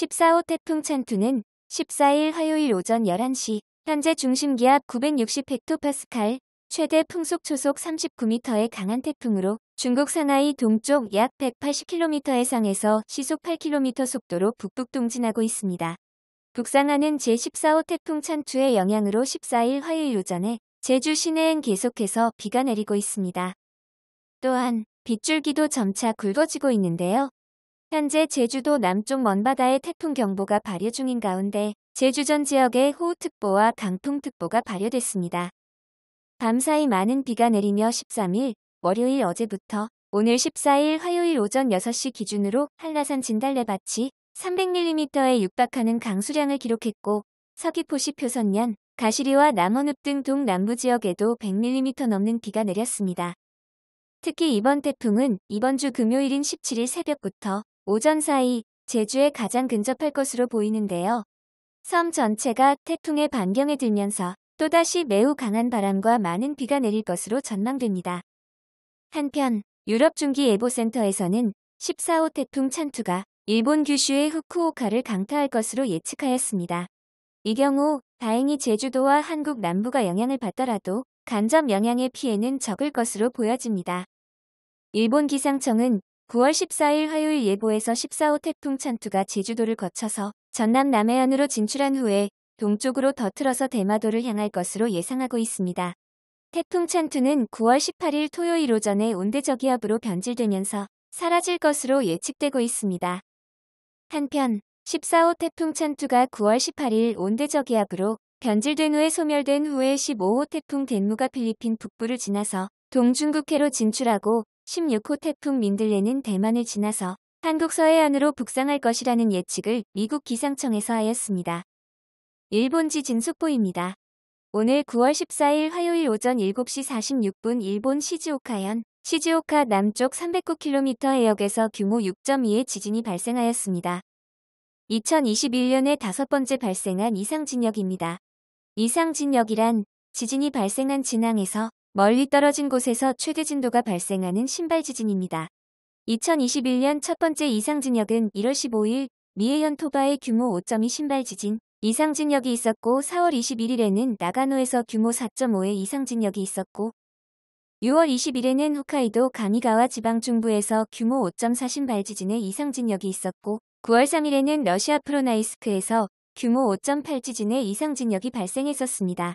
14호 태풍 찬투는 14일 화요일 오전 11시 현재 중심 기압 960헥토파스칼 최대 풍속 초속 39m의 강한 태풍으로 중국 상하이 동쪽 약 180km 해상에서 시속 8km 속도로 북북 동진하고 있습니다. 북상하는 제14호 태풍 찬투의 영향으로 14일 화요일 오전에 제주 시내엔 계속해서 비가 내리고 있습니다. 또한 빗줄기도 점차 굵어지고 있는데요. 현재 제주도 남쪽 먼바다에 태풍 경보가 발효 중인 가운데 제주 전 지역에 호우특보와 강풍특보가 발효됐습니다. 밤사이 많은 비가 내리며 13일 월요일 어제부터 오늘 14일 화요일 오전 6시 기준으로 한라산 진달래밭이 300mm에 육박하는 강수량을 기록했고 서귀포시 표선면, 가시리와 남원읍 등 동남부 지역에도 100mm 넘는 비가 내렸습니다. 특히 이번 태풍은 이번 주 금요일인 17일 새벽부터 오전 사이 제주에 가장 근접할 것으로 보이는데요. 섬 전체가 태풍의 반경에 들면서 또다시 매우 강한 바람과 많은 비가 내릴 것으로 전망됩니다. 한편 유럽 중기예보센터에서는 14호 태풍 찬투가 일본 규슈의 후쿠오카를 강타할 것으로 예측하였습니다. 이 경우 다행히 제주도와 한국 남부가 영향을 받더라도 간접 영향의 피해는 적을 것으로 보여집니다. 일본 기상청은 9월 14일 화요일 예보에서 14호 태풍 찬투가 제주도를 거쳐서 전남 남해안으로 진출한 후에 동쪽으로 더 틀어서 대마도를 향할 것으로 예상하고 있습니다. 태풍 찬투는 9월 18일 토요일 오전에 온대저기압으로 변질되면서 사라질 것으로 예측되고 있습니다. 한편 14호 태풍 찬투가 9월 18일 온대저기압으로 변질된 후에 소멸된 후에 15호 태풍 덴무가 필리핀 북부를 지나서 동중국해로 진출하고 16호 태풍 민들레는 대만을 지나서 한국 서해안으로 북상할 것이라는 예측을 미국 기상청에서 하였습니다. 일본지 진속보입니다. 오늘 9월 14일 화요일 오전 7시 46분 일본 시즈오카현 시즈오카 남쪽 309km 해역에서 규모 6.2의 지진이 발생하였습니다. 2021년에 다섯 번째 발생한 이상진역입니다. 이상진역이란 지진이 발생한 진앙에서 멀리 떨어진 곳에서 최대 진도가 발생하는 신발 지진입니다. 2021년 첫 번째 이상진역은 1월 15일 미에현 토바의 규모 5.2 신발 지진 이상진역이 있었고 4월 21일에는 나가노에서 규모 4.5의 이상진역이 있었고 6월 20일에는 홋카이도 가미가와 지방 중부에서 규모 5.4 신발 지진의 이상진역이 있었고 9월 3일에는 러시아 프로나이스크에서 규모 5.8 지진의 이상진역이 발생했었습니다.